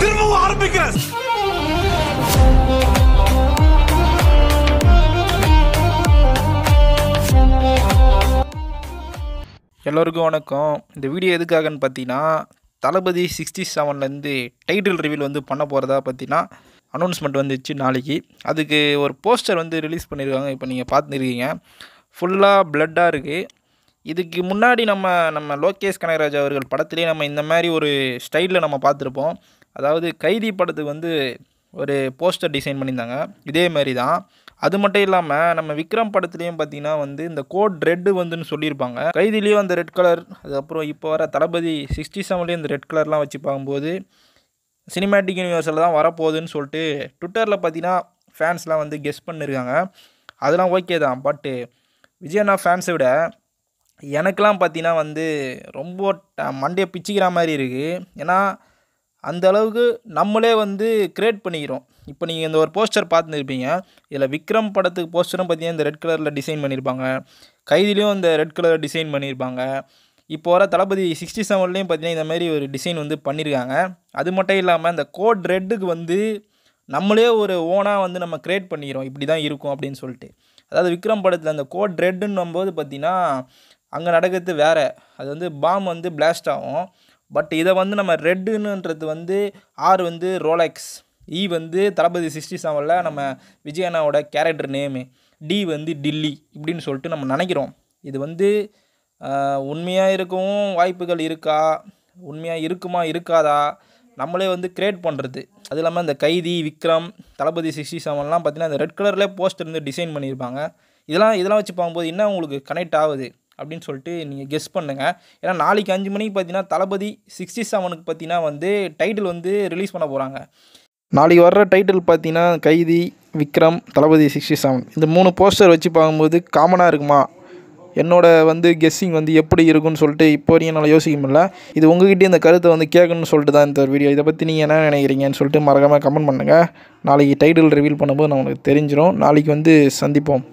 திரும்பவும் எல்லோருக்கும் வணக்கம் இந்த வீடியோ எதுக்காகன்னு பார்த்தீங்கன்னா தளபதி சிக்ஸ்டி செவன்லேருந்து டைட்டில் ரிவீல் வந்து பண்ண போகிறதா பார்த்தீங்கன்னா அனௌன்ஸ்மெண்ட் வந்துச்சு நாளைக்கு அதுக்கு ஒரு போஸ்டர் வந்து ரிலீஸ் பண்ணியிருக்காங்க இப்போ நீங்கள் பார்த்துருக்கீங்க ஃபுல்லாக பிளட்டாக இருக்குது இதுக்கு முன்னாடி நம்ம நம்ம லோகேஷ் கனகராஜ் அவர்கள் படத்துலேயே நம்ம இந்த மாதிரி ஒரு ஸ்டைலில் நம்ம பார்த்துருப்போம் அதாவது கைதி படத்துக்கு வந்து ஒரு போஸ்டர் டிசைன் பண்ணியிருந்தாங்க இதே மாதிரி தான் அது மட்டும் இல்லாமல் நம்ம விக்ரம் படத்துலேயும் பார்த்தீங்கன்னா வந்து இந்த கோட் ரெட்டு வந்துன்னு சொல்லியிருப்பாங்க கைதிலேயும் அந்த ரெட் கலர் அதுக்கப்புறம் இப்போ வர தளபதி சிக்ஸ்டி செவன்லேயும் இந்த ரெட் கலர்லாம் வச்சு பார்க்கும்போது சினிமேட்டிக் யூனிவர்ஸில் தான் வரப்போகுதுன்னு சொல்லிட்டு ட்விட்டரில் பார்த்தீங்கன்னா ஃபேன்ஸ்லாம் வந்து கெஸ் பண்ணியிருக்காங்க அதெல்லாம் ஓகே தான் பட்டு விஜயண்ணா ஃபேன்ஸை விட எனக்கெலாம் பார்த்தீங்கன்னா வந்து ரொம்ப மண்டையை பிச்சுக்கிற மாதிரி இருக்குது ஏன்னா அந்த அளவுக்கு நம்மளே வந்து க்ரியேட் பண்ணிக்கிறோம் இப்போ நீங்கள் இந்த ஒரு போஸ்டர் பார்த்துருப்பீங்க இதில் விக்ரம் படத்துக்கு போஸ்டரும் பார்த்தீங்கன்னா இந்த ரெட் கலரில் டிசைன் பண்ணியிருப்பாங்க கைதிலையும் இந்த ரெட் கலரில் டிசைன் பண்ணியிருப்பாங்க இப்போ வர தளபதி சிக்ஸ்டி செவன்லேயும் பார்த்தீங்கன்னா இந்த மாதிரி ஒரு டிசைன் வந்து பண்ணியிருக்காங்க அது மட்டும் இல்லாமல் இந்த கோட் ரெட்டுக்கு வந்து நம்மளே ஒரு ஓனாக வந்து நம்ம க்ரியேட் பண்ணிக்கிறோம் இப்படி தான் இருக்கும் அப்படின்னு சொல்லிட்டு அதாவது விக்ரம் படத்தில் அந்த கோட் ரெட்டுன்னும்போது போது பார்த்திங்கன்னா அங்கே நடக்கிறது வேறு அது வந்து பாம் வந்து பிளாஸ்ட் ஆகும் பட் இதை வந்து நம்ம ரெட்டுன்னுன்றது வந்து ஆர் வந்து ரோலெக்ஸ் இ e வந்து தளபதி சிக்ஸ்டி செவனில் நம்ம விஜயண்ணாவோட கேரக்டர் நேமு டி வந்து டில்லி இப்படின்னு சொல்லிட்டு நம்ம நினைக்கிறோம் இது வந்து உண்மையாக இருக்கவும் வாய்ப்புகள் இருக்கா உண்மையாக இருக்குமா இருக்காதா நம்மளே வந்து கிரியேட் பண்ணுறது அது இல்லாமல் இந்த கைதி விக்ரம் தளபதி சிக்ஸ்டி செவன்லாம் பார்த்திங்கன்னா இந்த ரெட் கலர்லேயே போஸ்டர் வந்து டிசைன் பண்ணியிருப்பாங்க இதெல்லாம் இதெல்லாம் வச்சு பார்க்கும்போது இன்னும் உங்களுக்கு கனெக்ட் ஆகுது அப்படின்னு சொல்லிட்டு நீங்கள் கெஸ் பண்ணுங்கள் ஏன்னா நாளைக்கு அஞ்சு மணிக்கு பார்த்தீங்கன்னா தளபதி சிக்ஸ்டி செவனுக்கு பார்த்தீங்கன்னா வந்து டைட்டில் வந்து ரிலீஸ் பண்ண போகிறாங்க நாளைக்கு வர்ற டைட்டில் பார்த்தீங்கன்னா கைதி விக்ரம் தளபதி சிக்ஸ்டி செவன் இந்த மூணு போஸ்டர் வச்சு பார்க்கும்போது காமனாக இருக்குமா என்னோட வந்து கெஸ்ஸிங் வந்து எப்படி இருக்கும்னு சொல்லிட்டு இப்போ வரையும் என்னால் யோசிக்க முடியல இது உங்ககிட்ட இந்த கருத்தை வந்து கேட்கணும்னு சொல்லிட்டு தான் இந்த வீடியோ இதை பற்றி நீங்கள் என்ன நினைக்கிறீங்கன்னு சொல்லிட்டு மறக்காமல் கமெண்ட் பண்ணுங்கள் நாளைக்கு டைட்டில் ரிவீல் பண்ணும்போது நான் உங்களுக்கு தெரிஞ்சிடும் நாளைக்கு வந்து சந்திப்போம்